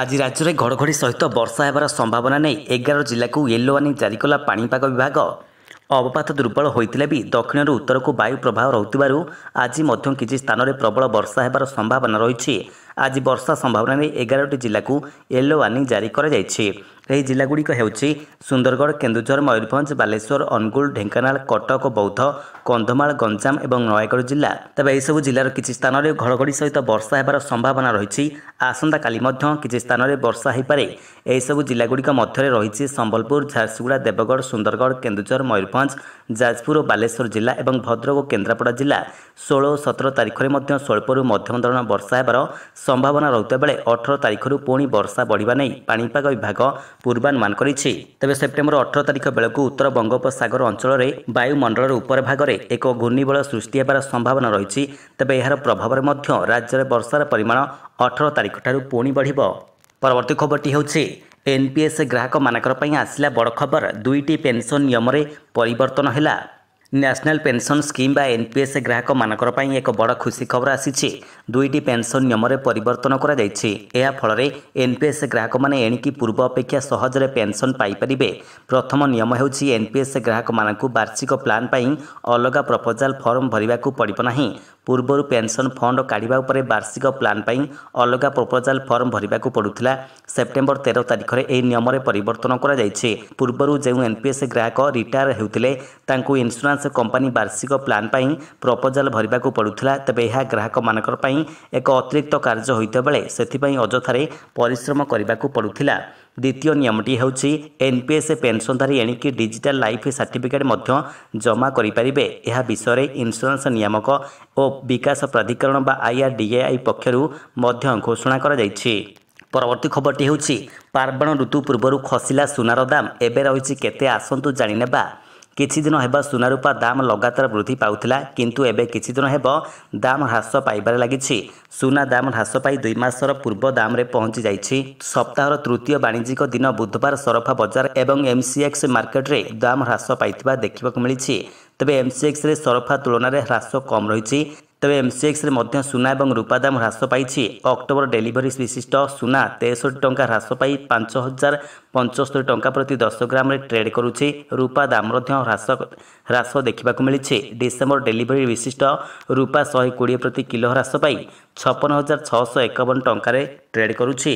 ଆଜି ରାଜ୍ୟରେ ଘଡ଼ଘଡ଼ି ସହିତ ବର୍ଷା ହେବାର ସମ୍ଭାବନା ନେଇ ଏଗାର ଜିଲ୍ଲାକୁ ୟେଲୋ ୱାର୍ଣ୍ଣିଂ ଜାରି କଲା ପାଣିପାଗ ବିଭାଗ ଅବପାତ ଦୁର୍ବଳ ହୋଇଥିଲେ ବି ଦକ୍ଷିଣରୁ ଉତ୍ତରକୁ ବାୟୁ ପ୍ରବାହ ରହୁଥିବାରୁ ଆଜି ମଧ୍ୟ କିଛି ସ୍ଥାନରେ ପ୍ରବଳ ବର୍ଷା ହେବାର ସମ୍ଭାବନା ରହିଛି ଆଜି ବର୍ଷା ସମ୍ଭାବନା ନେଇ ଏଗାରଟି ଜିଲ୍ଲାକୁ ୟେଲୋ ୱାର୍ଣ୍ଣିଂ ଜାରି କରାଯାଇଛି ଏହି ଜିଲ୍ଲାଗୁଡ଼ିକ ହେଉଛି ସୁନ୍ଦରଗଡ଼ କେନ୍ଦୁଝର ମୟୂରଭଞ୍ଜ ବାଲେଶ୍ୱର ଅନୁଗୁଳ ଢେଙ୍କାନାଳ କଟକ ବୌଦ୍ଧ କନ୍ଧମାଳ ଗଞ୍ଜାମ ଏବଂ ନୟାଗଡ଼ ଜିଲ୍ଲା ତେବେ ଏହିସବୁ ଜିଲ୍ଲାର କିଛି ସ୍ଥାନରେ ଘଡ଼ଘଡ଼ି ସହିତ ବର୍ଷା ହେବାର ସମ୍ଭାବନା ରହିଛି ଆସନ୍ତାକାଲି ମଧ୍ୟ କିଛି ସ୍ଥାନରେ ବର୍ଷା ହୋଇପାରେ ଏହିସବୁ ଜିଲ୍ଲାଗୁଡ଼ିକ ମଧ୍ୟରେ ରହିଛି ସମ୍ବଲପୁର ଝାରସୁଗୁଡ଼ା ଦେବଗଡ଼ ସୁନ୍ଦରଗଡ଼ କେନ୍ଦୁଝର ମୟୂରଭଞ୍ଜ ଯାଜପୁର ଓ ବାଲେଶ୍ୱର ଜିଲ୍ଲା ଏବଂ ଭଦ୍ରକ ଓ କେନ୍ଦ୍ରାପଡ଼ା ଜିଲ୍ଲା ଷୋହଳ ଓ ସତର ତାରିଖରେ ମଧ୍ୟ ସ୍ୱଳ୍ପରୁ ମଧ୍ୟମ ଧରଣର ବର୍ଷା ହେବାର ସମ୍ଭାବନା ରହୁଥିବା ବେଳେ ଅଠର ତାରିଖରୁ ପୁଣି ବର୍ଷା ବଢ଼ିବା ନେଇ ପାଣିପାଗ ବିଭାଗ ପୂର୍ବାନୁମାନ କରିଛି ତେବେ ସେପ୍ଟେମ୍ବର ଅଠର ତାରିଖ ବେଳକୁ ଉତ୍ତର ବଙ୍ଗୋପସାଗର ଅଞ୍ଚଳରେ ବାୟୁମଣ୍ଡଳର ଉପର ଭାଗରେ ଏକ ଘୂର୍ଣ୍ଣିବଳ ସୃଷ୍ଟି ହେବାର ସମ୍ଭାବନା ରହିଛି ତେବେ ଏହାର ପ୍ରଭାବରେ ମଧ୍ୟ ରାଜ୍ୟରେ ବର୍ଷାର ପରିମାଣ ଅଠର ତାରିଖଠାରୁ ପୁଣି ବଢ଼ିବ ପରବର୍ତ୍ତୀ ଖବରଟି ହେଉଛି ଏନ୍ପିଏସ୍ ଗ୍ରାହକମାନଙ୍କର ପାଇଁ ଆସିଲା ବଡ଼ ଖବର ଦୁଇଟି ପେନ୍ସନ୍ ନିୟମରେ ପରିବର୍ତ୍ତନ ହେଲା ନ୍ୟାସନାଲ୍ ପେନ୍ସନ୍ ସ୍କିମ୍ ବା ଏନ୍ପିଏସ୍ ଗ୍ରାହକମାନଙ୍କ ପାଇଁ ଏକ ବଡ଼ ଖୁସି ଖବର ଆସିଛି ଦୁଇଟି ପେନ୍ସନ୍ ନିୟମରେ ପରିବର୍ତ୍ତନ କରାଯାଇଛି ଏହାଫଳରେ ଏନ୍ପିଏସ୍ ଗ୍ରାହକମାନେ ଏଣିକି ପୂର୍ବ ଅପେକ୍ଷା ସହଜରେ ପେନ୍ସନ୍ ପାଇପାରିବେ ପ୍ରଥମ ନିୟମ ହେଉଛି ଏନ୍ପିଏସ୍ ଗ୍ରାହକମାନଙ୍କୁ ବାର୍ଷିକ ପ୍ଲାନ୍ ପାଇଁ ଅଲଗା ପ୍ରପୋଜାଲ୍ ଫର୍ମ ଭରିବାକୁ ପଡ଼ିବ ନାହିଁ ପୂର୍ବରୁ ପେନ୍ସନ୍ ଫଣ୍ଡ କାଢ଼ିବା ଉପରେ ବାର୍ଷିକ ପ୍ଲାନ୍ ପାଇଁ ଅଲଗା ପ୍ରପୋଜାଲ୍ ଫର୍ମ ଭରିବାକୁ ପଡ଼ୁଥିଲା ସେପ୍ଟେମ୍ବର ତେର ତାରିଖରେ ଏହି ନିୟମରେ ପରିବର୍ତ୍ତନ କରାଯାଇଛି ପୂର୍ବରୁ ଯେଉଁ ଏନ୍ପିଏସ୍ ଗ୍ରାହକ ରିଟାୟାର୍ ହେଉଥିଲେ ତାଙ୍କୁ ଇନ୍ସୁରାନ୍ସ କମ୍ପାନୀ ବାର୍ଷିକ ପ୍ଲାନ୍ ପାଇଁ ପ୍ରପୋଜାଲ୍ ଭରିବାକୁ ପଡ଼ୁଥିଲା ତେବେ ଏହା ଗ୍ରାହକମାନଙ୍କ ପାଇଁ ଏକ ଅତିରିକ୍ତ କାର୍ଯ୍ୟ ହୋଇଥିବା ବେଳେ ସେଥିପାଇଁ ଅଯଥାରେ ପରିଶ୍ରମ କରିବାକୁ ପଡ଼ୁଥିଲା দ্বিতীয় নিয়মটি ହେଉଛି এনপিএস পেনସনଧାରୀ ଏଣିକି ଡିଜିଟାଲ ଲାଇଫ୍ ସାର୍ଟିଫିକେଟ୍ ମଧ୍ୟ ଜମା କରିପାରିବେ ଏହା ବିଷୟରେ ଇନ୍ସୁରାନ୍ସ ନିୟାମକ ଓ ବିକାଶ ପ୍ରାଧିକରଣ ବା ଆଇଆର୍ଡିଏଆଇ ପକ୍ଷରୁ ମଧ୍ୟ ଘୋଷଣା କରାଯାଇଛି ପରବର୍ତ୍ତୀ ଖବରଟି ହେଉଛି ପାର୍ବଣ ଋତୁ ପୂର୍ବରୁ ଖସିଲା ସୁନାର ଦାମ ଏବେ ରହିଛି କେତେ ଆସନ୍ତୁ ଜାଣିନେବା କିଛିଦିନ ହେବ ସୁନାରୂପା ଦାମ ଲଗାତାର ବୃଦ୍ଧି ପାଉଥିଲା କିନ୍ତୁ ଏବେ କିଛିଦିନ ହେବ ଦାମ ହ୍ରାସ ପାଇବାରେ ଲାଗିଛି ସୁନା ଦାମ ହ୍ରାସ ପାଇ ଦୁଇ ମାସର ପୂର୍ବ ଦାମରେ ପହଞ୍ଚି ଯାଇଛି ସପ୍ତାହର ତୃତୀୟ ବାଣିଜ୍ୟିକ ଦିନ ବୁଧବାର ସରଫା ବଜାର ଏବଂ ଏମ୍ସିଏକ୍ସ ମାର୍କେଟରେ ଦାମ ହ୍ରାସ ପାଇଥିବା ଦେଖିବାକୁ ମିଳିଛି ତେବେ ଏମ୍ସିଏକ୍ସରେ ସରଫା ତୁଳନାରେ ହ୍ରାସ କମ୍ ରହିଛି ତେବେ ଏମ୍ସିଏକ୍ସରେ ମଧ୍ୟ ସୁନା ଏବଂ ରୂପା ଦାମ ହ୍ରାସ ପାଇଛି ଅକ୍ଟୋବର ଡେଲିଭରି ବିଶିଷ୍ଟ ସୁନା ତେଷଠି ଟଙ୍କା ହ୍ରାସ ପାଇ ପାଞ୍ଚ ହଜାର ପଞ୍ଚସ୍ତରୀ ଟଙ୍କା ପ୍ରତି ଦଶ ଗ୍ରାମରେ ଟ୍ରେଡ୍ କରୁଛି ରୂପା ଦାମ ମଧ୍ୟ ହ୍ରାସ ହ୍ରାସ ଦେଖିବାକୁ ମିଳିଛି ଡିସେମ୍ବର ଡେଲିଭରି ବିଶିଷ୍ଟ ରୂପା ଶହେ କୋଡ଼ିଏ ପ୍ରତି କିଲୋ ହ୍ରାସ ପାଇ ଛପନ ହଜାର ଛଅଶହ ଏକାବନ ଟଙ୍କାରେ ଟ୍ରେଡ୍ କରୁଛି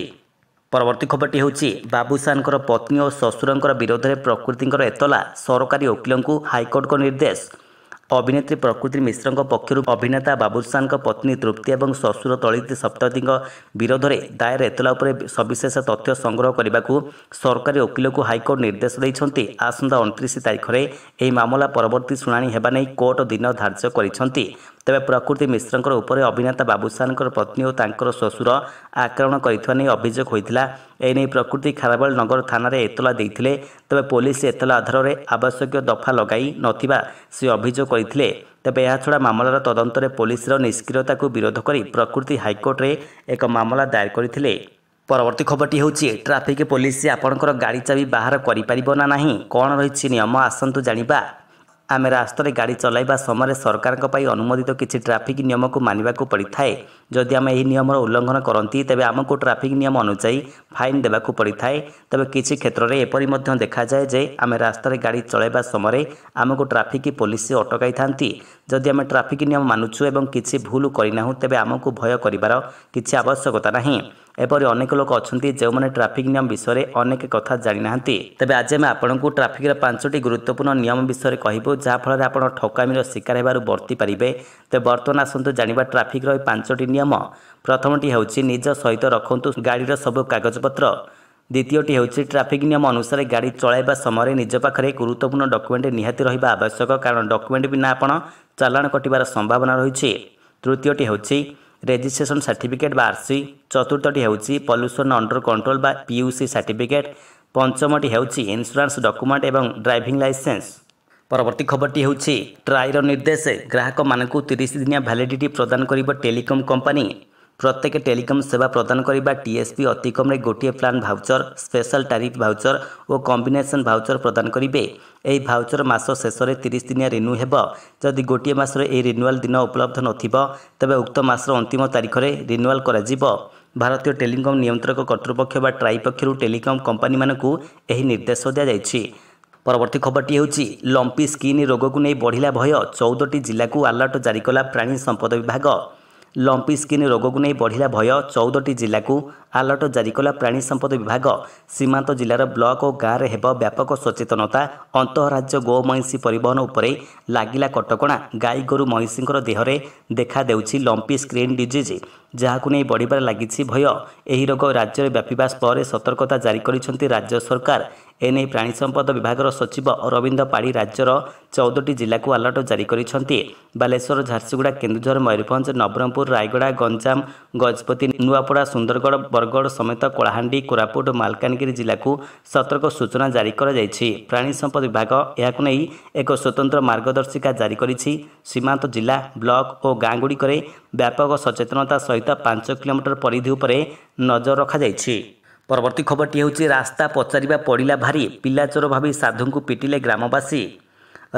ପରବର୍ତ୍ତୀ ଖବରଟି ହେଉଛି ବାବୁସାନଙ୍କର ପତ୍ନୀ ଓ ଶ୍ୱଶୁରଙ୍କର ବିରୋଧରେ ପ୍ରକୃତିଙ୍କର ଏତଲା ସରକାରୀ ଓକିଲଙ୍କୁ ହାଇକୋର୍ଟଙ୍କ ନିର୍ଦ୍ଦେଶ ଅଭିନେତ୍ରୀ ପ୍ରକୃତି ମିଶ୍ରଙ୍କ ପକ୍ଷରୁ ଅଭିନେତା ବାବୁଲସାନଙ୍କ ପତ୍ନୀ ତୃପ୍ତି ଏବଂ ଶ୍ୱଶୁର ତଳିତି ସପ୍ତତୀଙ୍କ ବିରୋଧରେ ଦାୟର ଏତଲା ଉପରେ ସବିଶେଷ ତଥ୍ୟ ସଂଗ୍ରହ କରିବାକୁ ସରକାରୀ ଓକିଲକୁ ହାଇକୋର୍ଟ ନିର୍ଦ୍ଦେଶ ଦେଇଛନ୍ତି ଆସନ୍ତା ଅଣତିରିଶ ତାରିଖରେ ଏହି ମାମଲା ପରବର୍ତ୍ତୀ ଶୁଣାଣି ହେବା ନେଇ କୋର୍ଟ ଦିନ ଧାର୍ଯ୍ୟ କରିଛନ୍ତି ତେବେ ପ୍ରକୃତି ମିଶ୍ରଙ୍କର ଉପରେ ଅଭିନେତା ବାବୁସାନଙ୍କର ପତ୍ନୀ ଓ ତାଙ୍କର ଶ୍ୱଶୁର ଆକ୍ରମଣ କରିଥିବା ନେଇ ଅଭିଯୋଗ ହୋଇଥିଲା ଏନେଇ ପ୍ରକୃତି ଖାରବେଳ ନଗର ଥାନାରେ ଏତଲା ଦେଇଥିଲେ ତେବେ ପୋଲିସ ଏତଲା ଆଧାରରେ ଆବଶ୍ୟକୀୟ ଦଫା ଲଗାଇ ନଥିବା ସେ ଅଭିଯୋଗ କରିଥିଲେ ତେବେ ଏହାଛଡ଼ା ମାମଲାର ତଦନ୍ତରେ ପୋଲିସର ନିଷ୍କ୍ରିୟତାକୁ ବିରୋଧ କରି ପ୍ରକୃତି ହାଇକୋର୍ଟରେ ଏକ ମାମଲା ଦାୟର କରିଥିଲେ ପରବର୍ତ୍ତୀ ଖବରଟି ହେଉଛି ଟ୍ରାଫିକ୍ ପୋଲିସ ଆପଣଙ୍କର ଗାଡ଼ି ଚାବି ବାହାର କରିପାରିବ ନା ନାହିଁ କ'ଣ ରହିଛି ନିୟମ ଆସନ୍ତୁ ଜାଣିବା ଆମେ ରାସ୍ତାରେ ଗାଡ଼ି ଚଲାଇବା ସମୟରେ ସରକାରଙ୍କ ପାଇଁ ଅନୁମୋଦିତ କିଛି ଟ୍ରାଫିକ୍ ନିୟମକୁ ମାନିବାକୁ ପଡ଼ିଥାଏ ଯଦି ଆମେ ଏହି ନିୟମର ଉଲ୍ଲଂଘନ କରନ୍ତି ତେବେ ଆମକୁ ଟ୍ରାଫିକ୍ ନିୟମ ଅନୁଯାୟୀ ଫାଇନ୍ ଦେବାକୁ ପଡ଼ିଥାଏ ତେବେ କିଛି କ୍ଷେତ୍ରରେ ଏପରି ମଧ୍ୟ ଦେଖାଯାଏ ଯେ ଆମେ ରାସ୍ତାରେ ଗାଡ଼ି ଚଳାଇବା ସମୟରେ ଆମକୁ ଟ୍ରାଫିକ୍ ପୋଲିସ ଅଟକାଇଥାନ୍ତି ଯଦି ଆମେ ଟ୍ରାଫିକ୍ ନିୟମ ମାନୁଛୁ ଏବଂ କିଛି ଭୁଲ କରିନାହୁଁ ତେବେ ଆମକୁ ଭୟ କରିବାର କିଛି ଆବଶ୍ୟକତା ନାହିଁ ଏପରି ଅନେକ ଲୋକ ଅଛନ୍ତି ଯେଉଁମାନେ ଟ୍ରାଫିକ୍ ନିୟମ ବିଷୟରେ ଅନେକ କଥା ଜାଣିନାହାନ୍ତି ତେବେ ଆଜି ଆମେ ଆପଣଙ୍କୁ ଟ୍ରାଫିକ୍ର ପାଞ୍ଚଟି ଗୁରୁତ୍ୱପୂର୍ଣ୍ଣ ନିୟମ ବିଷୟରେ କହିବୁ ଯାହାଫଳରେ ଆପଣ ଠକାମିର ଶିକାର ହେବାରୁ ବର୍ତ୍ତି ପାରିବେ ତେବେ ବର୍ତ୍ତମାନ ଆସନ୍ତୁ ଜାଣିବା ଟ୍ରାଫିକ୍ର ଏହି ପାଞ୍ଚଟି ନିୟମ ପ୍ରଥମଟି ହେଉଛି ନିଜ ସହିତ ରଖନ୍ତୁ ଗାଡ଼ିର ସବୁ କାଗଜପତ୍ର ଦ୍ୱିତୀୟଟି ହେଉଛି ଟ୍ରାଫିକ୍ ନିୟମ ଅନୁସାରେ ଗାଡ଼ି ଚଳାଇବା ସମୟରେ ନିଜ ପାଖରେ ଗୁରୁତ୍ୱପୂର୍ଣ୍ଣ ଡକ୍ୟୁମେଣ୍ଟ ନିହାତି ରହିବା ଆବଶ୍ୟକ କାରଣ ଡକ୍ୟୁମେଣ୍ଟ ବିନା ଆପଣ ଚାଲାଣ କଟିବାର ସମ୍ଭାବନା ରହିଛି ତୃତୀୟଟି ହେଉଛି ରେଜିଷ୍ଟ୍ରେସନ ସାର୍ଟିଫିକେଟ୍ ବା ଆର୍ସି ଚତୁର୍ଥଟି ହେଉଛି ପଲ୍ୟୁସନ୍ ଅଣ୍ଡର କଣ୍ଟ୍ରୋଲ ବା ପିୟୁସି ସାର୍ଟିଫିକେଟ୍ ପଞ୍ଚମଟି ହେଉଛି ଇନ୍ସୁରାନ୍ସ ଡକ୍ୟୁମେଣ୍ଟ ଏବଂ ଡ୍ରାଇଭିଂ ଲାଇସେନ୍ସ পরবর্তী খবরটি হচ্ছে ট্রাইর নির্দেশে গ্রাহক মানুষ তিরিশ দিনিয়া ভ্যালিডিটি প্রদান করব টেলিকম কোম্পানি প্রত্যেক টেলিকম সেবা প্রদান করা টিএসপি অতিকমে গোটিয়ে plan voucher special tariff voucher ও কম্বিনেসন ভাউচর প্রদান করবে এই ভাউচর মাস শেষে তিরিশ দিনিয়া রিন্যু হব যদি গোটিয়ে মাসর এই রিন্যুয়াল দিন উপলব্ধ নবে উক্ত মাসর অন্তিম তারিখে রিন্যুয়াল করা ଭାରତୀୟ ଟେଲିକମ୍ ନିୟନ୍ତ୍ରକ କର୍ତ୍ତୃପକ୍ଷ ବା ଟ୍ରାଇ ପକ୍ଷରୁ ଟେଲିକମ୍ କମ୍ପାନୀମାନଙ୍କୁ ଏହି ନିର୍ଦ୍ଦେଶ ଦିଆଯାଇଛି ପରବର୍ତ୍ତୀ ଖବରଟି ହେଉଛି ଲମ୍ପି ସ୍କିନ୍ ରୋଗକୁ ନେଇ ବଢ଼ିଲା ଭୟ ଚଉଦଟି ଜିଲ୍ଲାକୁ ଆଲର୍ଟ ଜାରି କଲା ପ୍ରାଣୀ ସମ୍ପଦ ବିଭାଗ ଲମ୍ପି ସ୍କିନ୍ ରୋଗକୁ ନେଇ ବଢ଼ିଲା ଭୟ ଚଉଦଟି ଜିଲ୍ଲାକୁ ଆଲର୍ଟ ଜାରି କଲା ପ୍ରାଣୀ ସମ୍ପଦ ବିଭାଗ ସୀମାନ୍ତ ଜିଲ୍ଲାର ବ୍ଲକ ଓ ଗାଁରେ ହେବ ବ୍ୟାପକ ସଚେତନତା ଅନ୍ତଃରାଜ୍ୟ ଗୋମଇଁଷି ପରିବହନ ଉପରେ ଲାଗିଲା କଟକଣା ଗାଈ ଗୋରୁ ମଇଁଷିଙ୍କର ଦେହରେ ଦେଖାଦେଉଛି ଲମ୍ପି ସ୍କ୍ରିନ୍ ଡିଜିଜ୍ ଯାହାକୁ ନେଇ ବଢ଼ିବାରେ ଲାଗିଛି ଭୟ ଏହି ରୋଗ ରାଜ୍ୟରେ ବ୍ୟାପିବା ସ୍ତରରେ ସତର୍କତା ଜାରି କରିଛନ୍ତି ରାଜ୍ୟ ସରକାର ଏନେଇ ପ୍ରାଣୀ ସମ୍ପଦ ବିଭାଗର ସଚିବ ଅରବିନ୍ଦ ପାଢ଼ୀ ରାଜ୍ୟର ଚଉଦଟି ଜିଲ୍ଲାକୁ ଆଲର୍ଟ ଜାରି କରିଛନ୍ତି ବାଲେଶ୍ୱର ଝାରସୁଗୁଡ଼ା କେନ୍ଦୁଝର ମୟୂରଭଞ୍ଜ ନବରଙ୍ଗପୁର ରାୟଗଡ଼ା ଗଞ୍ଜାମ ଗଜପତି ନୂଆପଡ଼ା ସୁନ୍ଦରଗଡ଼ ବରଗଡ଼ ସମେତ କଳାହାଣ୍ଡି କୋରାପୁଟ ମାଲକାନଗିରି ଜିଲ୍ଲାକୁ ସତର୍କ ସୂଚନା ଜାରି କରାଯାଇଛି ପ୍ରାଣୀ ସମ୍ପଦ ବିଭାଗ ଏହାକୁ ନେଇ ଏକ ସ୍ୱତନ୍ତ୍ର ମାର୍ଗଦର୍ଶିକା ଜାରି କରିଛି ସୀମାନ୍ତ ଜିଲ୍ଲା ବ୍ଲକ ଓ ଗାଁଗୁଡ଼ିକରେ ବ୍ୟାପକ ସଚେତନତା ସହିତ ପାଞ୍ଚ କିଲୋମିଟର ପରିଧି ଉପରେ ନଜର ରଖାଯାଇଛି ପରବର୍ତ୍ତୀ ଖବରଟି ହେଉଛି ରାସ୍ତା ପଚାରିବା ପଡ଼ିଲା ଭାରି ପିଲାଚୋର ଭାବି ସାଧୁଙ୍କୁ ପିଟିଲେ ଗ୍ରାମବାସୀ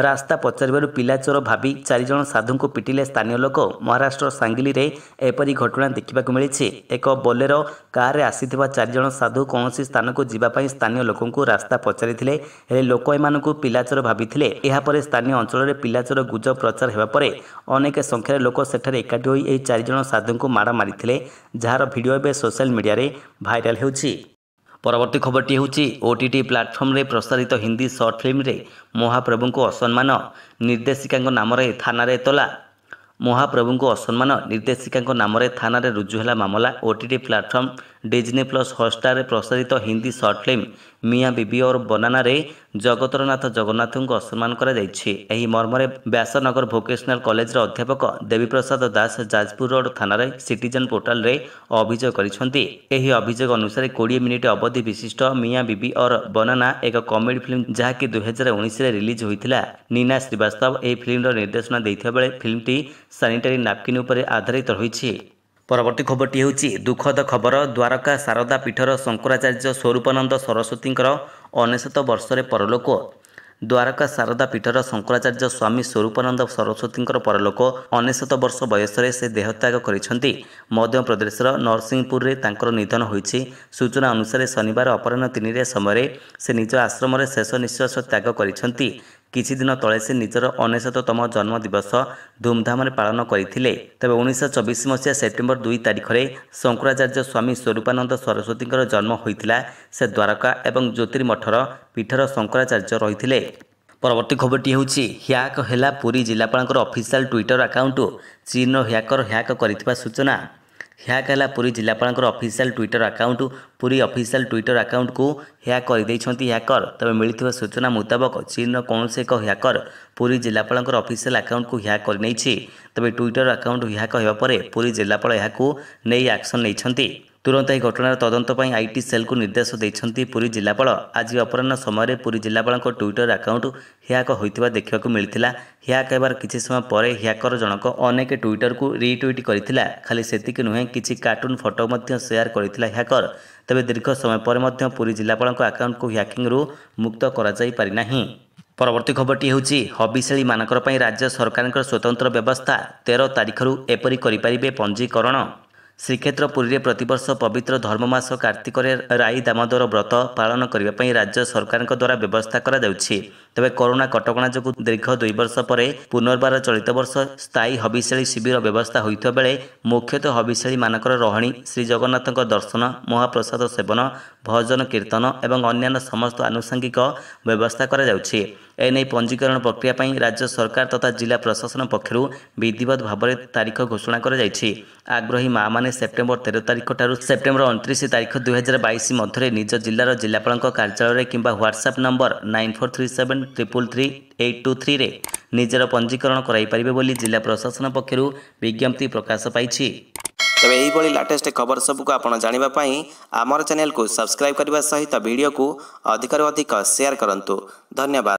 ରାସ୍ତା ପଚାରିବାରୁ ପିଲା ଚୋର ଭାବି ଚାରିଜଣ ସାଧୁଙ୍କୁ ପିଟିଲେ ସ୍ଥାନୀୟ ଲୋକ ମହାରାଷ୍ଟ୍ର ସାଙ୍ଗିଲିରେ ଏପରି ଘଟଣା ଦେଖିବାକୁ ମିଳିଛି ଏକ ବୋଲେର କାର୍ରେ ଆସିଥିବା ଚାରିଜଣ ସାଧୁ କୌଣସି ସ୍ଥାନକୁ ଯିବା ପାଇଁ ସ୍ଥାନୀୟ ଲୋକଙ୍କୁ ରାସ୍ତା ପଚାରିଥିଲେ ହେଲେ ଲୋକ ଏମାନଙ୍କୁ ପିଲାଚୋର ଭାବିଥିଲେ ଏହାପରେ ସ୍ଥାନୀୟ ଅଞ୍ଚଳରେ ପିଲାଚୋର ଗୁଜବ ପ୍ରଚାର ହେବା ପରେ ଅନେକ ସଂଖ୍ୟାରେ ଲୋକ ସେଠାରେ ଏକାଠି ହୋଇ ଏହି ଚାରିଜଣ ସାଧୁଙ୍କୁ ମାଡ଼ ମାରିଥିଲେ ଯାହାର ଭିଡ଼ିଓ ଏବେ ସୋସିଆଲ ମିଡ଼ିଆରେ ଭାଇରାଲ ହେଉଛି ପରବର୍ତ୍ତୀ ଖବରଟି ହେଉଛି ଓଟିଟି ପ୍ଲାଟଫର୍ମରେ ପ୍ରସାରିତ ହିନ୍ଦୀ ସର୍ଟ ଫିଲ୍ମରେ ମହାପ୍ରଭୁଙ୍କୁ ଅସମ୍ମାନ ନିର୍ଦ୍ଦେଶିକାଙ୍କ ନାମରେ ଥାନାରେ ଏତଲା ମହାପ୍ରଭୁଙ୍କୁ ଅସମ୍ମାନ ନିର୍ଦ୍ଦେଶିକାଙ୍କ ନାମରେ ଥାନାରେ ରୁଜୁ ହେଲା ମାମଲା ଓଟିଟି ପ୍ଲାଟଫର୍ମ ଡିଜ୍ନି ପ୍ଲସ୍ ହଟ୍ଷ୍ଟାର୍ରେ ପ୍ରସାରିତ ହିନ୍ଦୀ ସର୍ଟ ଫିଲ୍ମ ମିଆ ବିବି ଓର ବନାନାରେ ଜଗତରନାଥ ଜଗନ୍ନାଥଙ୍କୁ ଅସମ୍ମାନ କରାଯାଇଛି ଏହି ମର୍ମରେ ବ୍ୟାସନଗର ଭୋକେସନାଲ କଲେଜର ଅଧ୍ୟାପକ ଦେବୀପ୍ରସାଦ ଦାସ ଯାଜପୁର ରୋଡ୍ ଥାନାରେ ସିଟିଜେନ୍ ପୋର୍ଟାଲରେ ଅଭିଯୋଗ କରିଛନ୍ତି ଏହି ଅଭିଯୋଗ ଅନୁସାରେ କୋଡ଼ିଏ ମିନିଟ୍ ଅବଧି ବିଶିଷ୍ଟ ମିଆ ବିବି ଓର ବନାନା ଏକ କମେଡି ଫିଲ୍ମ ଯାହାକି ଦୁଇହଜାର ଉଣେଇଶରେ ରିଲିଜ୍ ହୋଇଥିଲା ନୀନା ଶ୍ରୀବାସ୍ତବ ଏହି ଫିଲ୍ମର ନିର୍ଦ୍ଦେଶନା ଦେଇଥିବା ବେଳେ ଫିଲ୍ମଟି ସାନିଟାରୀ ନାପକିନ୍ ଉପରେ ଆଧାରିତ ରହିଛି ପରବର୍ତ୍ତୀ ଖବରଟି ହେଉଛି ଦୁଃଖଦ ଖବର ଦ୍ୱାରକା ଶାରଦା ପୀଠର ଶଙ୍କରାଚାର୍ଯ୍ୟ ସ୍ୱରୂପାନନ୍ଦ ସରସ୍ୱତୀଙ୍କର ଅନେଶତ ବର୍ଷରେ ପରଲୋକ ଦ୍ୱାରକା ଶାରଦା ପୀଠର ଶଙ୍କରାଚାର୍ଯ୍ୟ ସ୍ୱାମୀ ସ୍ୱରୂପାନନ୍ଦ ସରସ୍ୱତୀଙ୍କର ପରଲୋକ ଅନେଶତ ବର୍ଷ ବୟସରେ ସେ ଦେହତ୍ୟାଗ କରିଛନ୍ତି ମଧ୍ୟପ୍ରଦେଶର ନରସିଂହପୁରରେ ତାଙ୍କର ନିଧନ ହୋଇଛି ସୂଚନା ଅନୁସାରେ ଶନିବାର ଅପରାହ୍ନ ତିନିଟା ସମୟରେ ସେ ନିଜ ଆଶ୍ରମରେ ଶେଷ ନିଶ୍ୱାସ ତ୍ୟାଗ କରିଛନ୍ତି କିଛିଦିନ ତଳେ ସେ ନିଜର ଅନେଶତମ ଜନ୍ମଦିବସ ଧୁମ୍ଧାମ୍ରେ ପାଳନ କରିଥିଲେ ତେବେ ଉଣେଇଶହ ଚବିଶ ମସିହା ସେପ୍ଟେମ୍ବର ଦୁଇ ତାରିଖରେ ଶଙ୍କରାଚାର୍ଯ୍ୟ ସ୍ୱାମୀ ସ୍ୱରୂପାନନ୍ଦ ସରସ୍ୱତୀଙ୍କର ଜନ୍ମ ହୋଇଥିଲା ସେ ଦ୍ୱାରକା ଏବଂ ଜ୍ୟୋତିର୍ମଠର ପୀଠର ଶଙ୍କରାଚାର୍ଯ୍ୟ ରହିଥିଲେ ପରବର୍ତ୍ତୀ ଖବରଟି ହେଉଛି ହ୍ୟାକ୍ ହେଲା ପୁରୀ ଜିଲ୍ଲାପାଳଙ୍କର ଅଫିସିଆଲ ଟ୍ୱିଟର ଆକାଉଣ୍ଟ ଚୀନର ହ୍ୟାକର ହ୍ୟାକ୍ କରିଥିବା ସୂଚନା ହ୍ୟାକ୍ ହେଲା ପୁରୀ ଜିଲ୍ଲାପାଳଙ୍କର official Twitter account Puri official Twitter ଆକାଉଣ୍ଟକୁ ହ୍ୟାକ୍ କରିଦେଇଛନ୍ତି ହ୍ୟାକର ତେବେ ମିଳିଥିବା ସୂଚନା ମୁତାବକ ଚୀନର କୌଣସି ଏକ ହ୍ୟାକର ପୁରୀ ଜିଲ୍ଲାପାଳଙ୍କର ଅଫିସିଆଲ ଆକାଉଣ୍ଟକୁ ହ୍ୟାକ୍ କରିନେଇଛି ତେବେ ଟ୍ୱିଟର ଆକାଉଣ୍ଟ ହ୍ୟାକ୍ ହେବା ପରେ ପୁରୀ ଜିଲ୍ଲାପାଳ ଏହାକୁ ନେଇ ଆକ୍ସନ ନେଇଛନ୍ତି ତୁରନ୍ତ ଏହି ଘଟଣାର ତଦନ୍ତ ପାଇଁ ଆଇଟି ସେଲ୍କୁ ନିର୍ଦ୍ଦେଶ ଦେଇଛନ୍ତି ପୁରୀ ଜିଲ୍ଲାପାଳ ଆଜି ଅପରାହ୍ନ ସମୟରେ ପୁରୀ ଜିଲ୍ଲାପାଳଙ୍କ ଟ୍ୱିଟର ଆକାଉଣ୍ଟ ହ୍ୟାକ୍ ହୋଇଥିବା ଦେଖିବାକୁ ମିଳିଥିଲା ହ୍ୟାକ୍ ହେବାର କିଛି ସମୟ ପରେ ହ୍ୟାକର ଜଣକ ଅନେକ ଟ୍ୱିଟରକୁ ରିଟ୍ୱିଟ୍ କରିଥିଲା ଖାଲି ସେତିକି ନୁହେଁ କିଛି କାର୍ଟୁନ୍ ଫଟୋ ମଧ୍ୟ ସେୟାର କରିଥିଲା ହ୍ୟାକର ତେବେ ଦୀର୍ଘ ସମୟ ପରେ ମଧ୍ୟ ପୁରୀ ଜିଲ୍ଲାପାଳଙ୍କ ଆକାଉଣ୍ଟକୁ ହ୍ୟାକିଂରୁ ମୁକ୍ତ କରାଯାଇପାରିନାହିଁ ପରବର୍ତ୍ତୀ ଖବରଟି ହେଉଛି ହବିଶାଳୀମାନଙ୍କର ପାଇଁ ରାଜ୍ୟ ସରକାରଙ୍କର ସ୍ୱତନ୍ତ୍ର ବ୍ୟବସ୍ଥା ତେର ତାରିଖରୁ ଏପରି କରିପାରିବେ ପଞ୍ଜୀକରଣ ଶ୍ରୀକ୍ଷେତ୍ର ପୁରୀରେ ପ୍ରତିବର୍ଷ ପବିତ୍ର ଧର୍ମମାସ କାର୍ତ୍ତିକରେ ରାଇ ଦାମୋଦର ବ୍ରତ ପାଳନ କରିବା ପାଇଁ ରାଜ୍ୟ ସରକାରଙ୍କ ଦ୍ୱାରା ବ୍ୟବସ୍ଥା କରାଯାଉଛି তবে করোনা কটকণা যোগুঁ দীর্ঘ দুই বর্ষ পরে পুনর্বার চলিত বর্ষ স্থায়ী হবিষ্যালী শিবির ব্যবস্থা ହୋଇଥିବା ବେଳେ ମୁଖ୍ୟତଃ ହବିଷ୍ୟାଳୀମାନଙ୍କର ରହଣି ଶ୍ରୀଜଗନ୍ନାଥଙ୍କ ଦର୍ଶନ ମହାପ୍ରସାଦ ସେବନ ଭଜନ କୀର୍ତ୍ତନ ଏବଂ ଅନ୍ୟାନ୍ୟ ସମସ୍ତ ଆନୁଷଙ୍ଗିକ ବ୍ୟବସ୍ଥା କରାଯାଉଛି ଏନେଇ ପଞ୍ଜୀକରଣ ପ୍ରକ୍ରିୟା ପାଇଁ ରାଜ୍ୟ ସରକାର ତଥା ଜିଲ୍ଲା ପ୍ରଶାସନ ପକ୍ଷରୁ ବିଧିବଦ୍ଧ ଭାବରେ ତାରିଖ ଘୋଷଣା କରାଯାଇଛି ଆଗ୍ରହୀ ମାଆମାନେ ସେପ୍ଟେମ୍ବର ତେର ତାରିଖଠାରୁ ସେପ୍ଟେମ୍ବର ଅଣତିରିଶ ତାରିଖ ଦୁଇହଜାର ବାଇଶ ମଧ୍ୟରେ ନିଜ ଜିଲ୍ଲାର ଜିଲ୍ଲାପାଳଙ୍କ କାର୍ଯ୍ୟାଳୟରେ କିମ୍ବା WhatsApp number nine four three seven seven triple three eight two ଥ୍ରୀରେ ନିଜର ପଞ୍ଜୀକରଣ କରାଇପାରିବେ ବୋଲି ଜିଲ୍ଲା ପ୍ରଶାସନ ପକ୍ଷରୁ ବିଜ୍ଞପ୍ତି ପ୍ରକାଶ ପାଇଛି ତେବେ ଏହିଭଳି ଲାଟେଷ୍ଟ ଖବର ସବୁକୁ ଆପଣ ଜାଣିବା ପାଇଁ ଆମର ଚ୍ୟାନେଲକୁ ସବସ୍କ୍ରାଇବ୍ କରିବା ସହିତ ଭିଡ଼ିଓକୁ ଅଧିକରୁ ଅଧିକ ସେୟାର କରନ୍ତୁ ଧନ୍ୟବାଦ